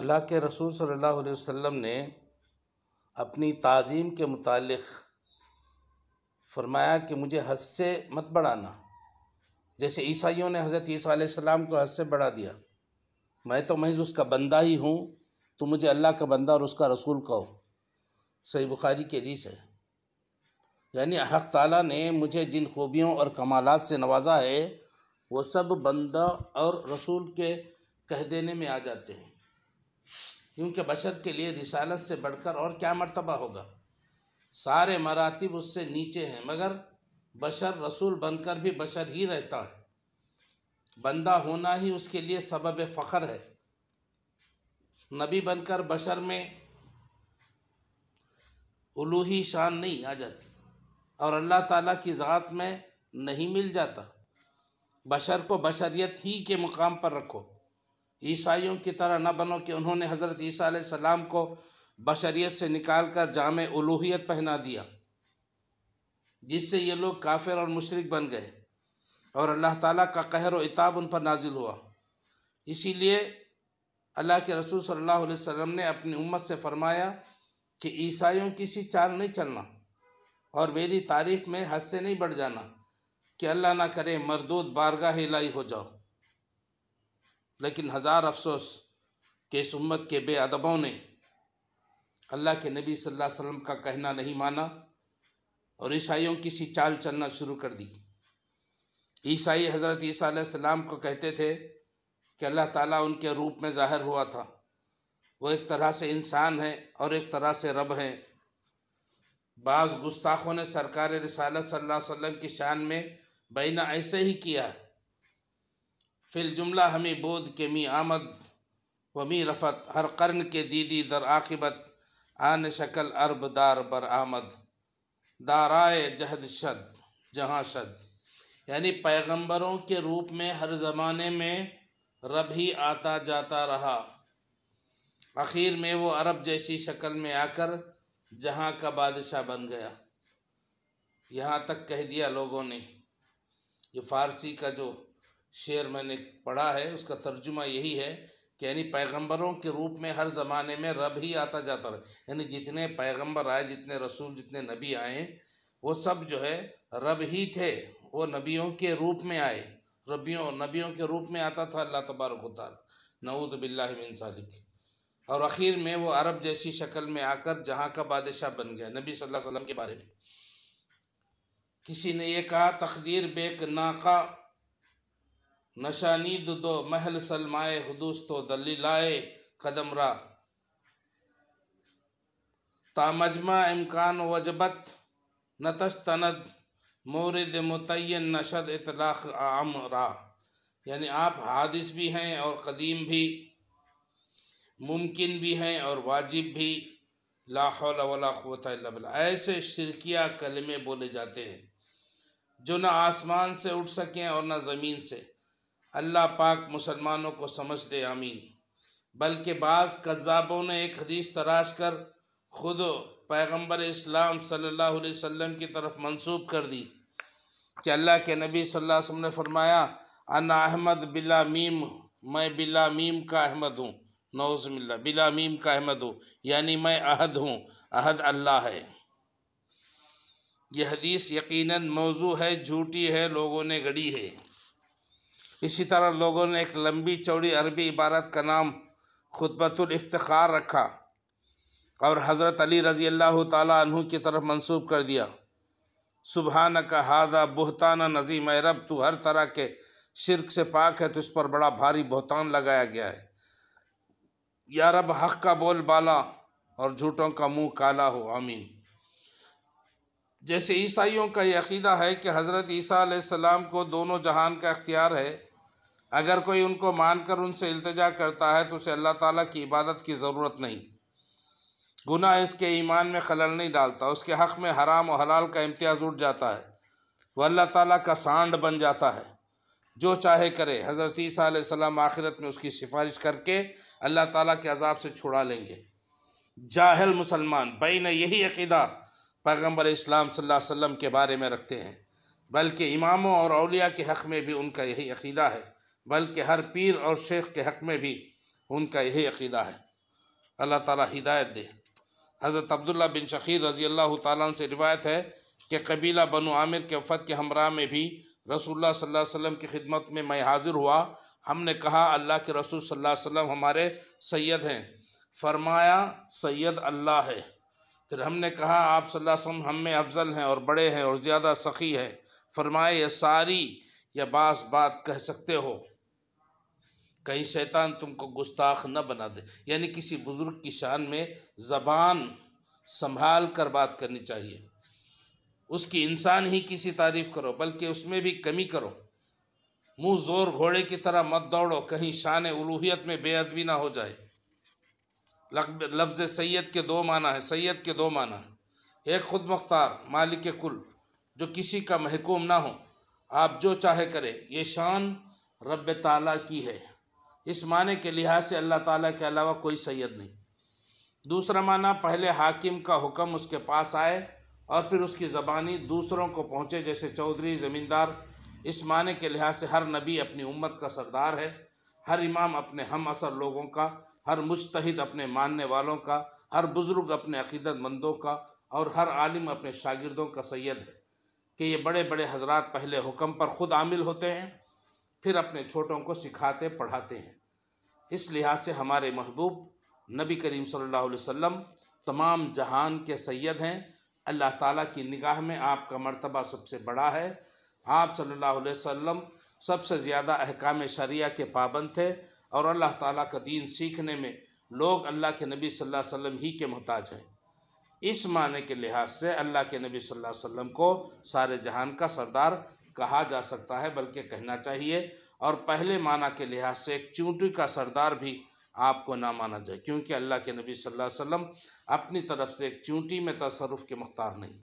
अल्लाह के रसूल सल्लल्लाहु अलैहि वसल्लम ने अपनी ताज़ीम के मुतालिक फरमाया कि मुझे हद से मत बढ़ाना जैसे ईसाइयों ने हज़रत ईसा को हद से बढ़ा दिया मैं तो महज उसका बंदा ही हूँ तो मुझे अल्लाह का बंदा और उसका रसूल कहो सही बुखारी के दी से यानी हक ताला ने मुझे जिन खूबियों और कमालत से नवाजा है वो सब बंदा और रसूल के कह देने में आ जाते हैं क्योंकि बशर के लिए रिसालत से बढ़कर और क्या मरतबा होगा सारे मरातब उससे नीचे हैं मगर बशर रसूल बनकर भी बशर ही रहता है बंदा होना ही उसके लिए सबब फ़ख्र है नबी बनकर बशर में उलूही शान नहीं आ जाती और अल्लाह ताला की ज़ात में नहीं मिल जाता बशर को बशरियत ही के मुकाम पर रखो ईसाइयों की तरह न बनो कि उन्होंने हज़रत ईसा सलाम को बशरीत से निकाल कर जाम उलूहियत पहना दिया जिससे ये लोग काफिर और मशरक बन गए और अल्लाह ताला का कहर इताब उन पर नाजिल हुआ इसीलिए अल्लाह के रसूल सल्लल्लाहु अलैहि वसल्लम ने अपनी उम्मत से फरमाया कि ईसाइयों की सी चाल नहीं चलना और मेरी तारीफ़ में हद से नहीं बढ़ जाना कि अल्लाह ना करे मरदूद बारगाह इलाही हो जाओ लेकिन हज़ार अफसोस के इस उम्मत के बेअदबों ने अल्लाह के नबी सल्लल्लाहु अलैहि वसल्लम का कहना नहीं माना और ईसाइयों की सी चाल चलना शुरू कर दी ईसाई हज़रत ईसा सलाम को कहते थे कि अल्लाह ताला उनके रूप में ज़ाहिर हुआ था वो एक तरह से इंसान है और एक तरह से रब हैं बाज़ गुस्ताखों ने सरकार रसाल सल्ला वसम की शान में बैना ऐसे ही किया फिल जुमला हमें बोध के मी आमद वमी रफ़त हर कर्न के दीदी दर आखिबत आन शक्ल अरब दार बर आमद दाराए जहद शद जहाँ शद यानी पैगंबरों के रूप में हर ज़माने में रब ही आता जाता रहा आखिर में वो अरब जैसी शक्ल में आकर जहाँ का बादशाह बन गया यहाँ तक कह दिया लोगों ने ये फारसी का जो शेर मैंने पढ़ा है उसका तर्जुमा यही है कि यानी पैगंबरों के रूप में हर ज़माने में रब ही आता जाता रहे यानी जितने पैगंबर आए जितने रसूल जितने नबी आए वो सब जो है रब ही थे वो नबियों के रूप में आए रबियों नबियों के रूप में आता था अल्लाह तबारक ताल नऊद बिल्लाबिन और आखिर में वो अरब जैसी शक्ल में आकर जहाँ का बादशाह बन गया नबी सल्लल्लाहु अलैहि वसल्लम के बारे में किसी ने ये कहा तकदीर बेक नाका नशा नींद तो महल सलमाए हदूस तो दली लाए कदमरा तामजमा इम्कान वजबत नतस्तनद मोरद मुतन नशद इतलाक़ रा यानि आप हादिस भी हैं और कदीम भी मुमकिन भी हैं और वाजिब भी लाहौल ऐसे शिरकिया कलमे बोले जाते हैं जो ना आसमान से उठ सकें और ना ज़मीन से अल्लाह पाक मुसलमानों को समझ दे आमीन बल्कि बाज़ कज़ाबों ने एक हदीस तराश कर ख़ुद पैगम्बर इस्लाम सल्लल्लाहु अलैहि वसल्लम की तरफ मंसूब कर दी कि अल्लाह के नबी सल्लल्लाहु अलैहि वसल्लम ने फरमाया अन अहमद बिला मीम मैं बिला मीम का अहमद हूँ नौजमिल्ला बिला मीम का अहमद हूँ यानी मैं अहद हूँ अहद अल्लाह है यह हदीस यकीनन मौजू है झूठी है लोगों ने गढ़ी है इसी तरह लोगों ने एक लंबी चौड़ी अरबी इबारत का नाम खुतबतुल्फ्तार रखा और हज़रत अली रज़ी अल्लाह तु की तरफ मंसूब कर दिया सुबहान का हाजा बहताना नज़ीम रब तो हर तरह के शिरक से पाक है तो इस पर बड़ा भारी बहतान लगाया गया है या रब हक का बोल बाला और झूठों का मुंह काला हो आमीन जैसे ईसाइयों का यह अकीदा है कि हज़रत ईसा सलाम को दोनों जहान का अख्तियार है अगर कोई उनको मानकर उनसे अल्तजा करता है तो उसे अल्लाह ताला की इबादत की ज़रूरत नहीं गुनाह इसके ईमान में खलल नहीं डालता उसके हक़ में हराम और हलाल का इम्तियाज़ उठ जाता है वह अल्लाह ताला का सांड बन जाता है जो चाहे करे हज़रत आखिरत में उसकी सिफारिश करके अल्लाह ताला के अजाब से छुड़ा लेंगे जाहल मुसलमान बैन यही अकीदा पैगम्बर इस्लाम वसम के बारे में रखते हैं बल्कि इमामों और अलिया के हक़ में भी उनका यही अकीदा है बल्कि हर पीर और शेख के हक में भी उनका यही अकीदा है अल्लाह ताला हिदायत दे हज़रत अब्दुल्ला बिन शखीर रज़ी अल्लाह ताली से रिवायत है कि कबीला बनु आमिर के वफद के हमरा में भी रसूल सल्लल्लाहु अलैहि वसल्लम की खिदमत में मैं हाज़िर हुआ हमने कहा अल्लाह के रसूल सल्लल्लाहु अलैहि वसल्लम हमारे सैयद हैं फरमाया सैयद अल्लाह है फिर हमने कहा आप सल्लल्लाहु अलैहि वसल्लम हम में अफजल हैं और बड़े हैं और ज़्यादा सखी है फरमाए ये सारी या बास बात कह सकते हो कहीं शैतान तुमको गुस्ताख न बना दे यानी किसी बुज़ुर्ग की शान में ज़बान संभाल कर बात करनी चाहिए उसकी इंसान ही किसी तारीफ़ करो बल्कि उसमें भी कमी करो मुंह जोर घोड़े की तरह मत दौड़ो कहीं शान उलूहियत में बेअदबी ना हो जाए लफ्ज़ सैयद के दो माना है सैयद के दो माना है एक ख़ुद मुख्तार मालिक कुल जो किसी का महकूम ना हो आप जो चाहे करें ये शान रब ताला की है इस माने के लिहाज से अल्लाह ताला के अलावा कोई सैयद नहीं दूसरा माना पहले हाकिम का हुक्म उसके पास आए और फिर उसकी ज़बानी दूसरों को पहुँचे जैसे चौधरी ज़मींदार इस माने के लिहाज से हर नबी अपनी उम्मत का सरदार है हर इमाम अपने हम असर लोगों का हर मुश्तद अपने मानने वालों का हर बुज़ुर्ग अपने अकीदतमंदों का और हर आलिम अपने शागिर्दों का सैद है कि ये बड़े बड़े हजरात पहले हुक्म पर ख़ुद आमिल होते हैं फिर अपने छोटों को सिखाते पढ़ाते हैं इस लिहाज से हमारे महबूब नबी करीम सल्लल्लाहु अलैहि वसल्लम तमाम जहान के सैयद हैं अल्लाह ताला की निगाह में आपका मर्तबा सबसे बड़ा है आप सल्लल्लाहु अलैहि वसल्लम सबसे ज़्यादा अहकाम शरिया के पाबंद थे और अल्लाह ताला का दीन सीखने में लोग अल्लाह के नबी सल्लल्लाहु अलैहि वसल्लम ही के मोहताज हैं इस माने के लिहाज से अल्लाह के नबी सल्लल्लाहु अलैहि वसल्लम को सारे जहान का सरदार कहा जा सकता है बल्कि कहना चाहिए और पहले माना के लिहाज से एक चूंटी का सरदार भी आपको ना माना जाए क्योंकि अल्लाह के नबी सल्लल्लाहु अलैहि वसल्लम अपनी तरफ से एक चूंटी में तसरुफ के मुख्तार नहीं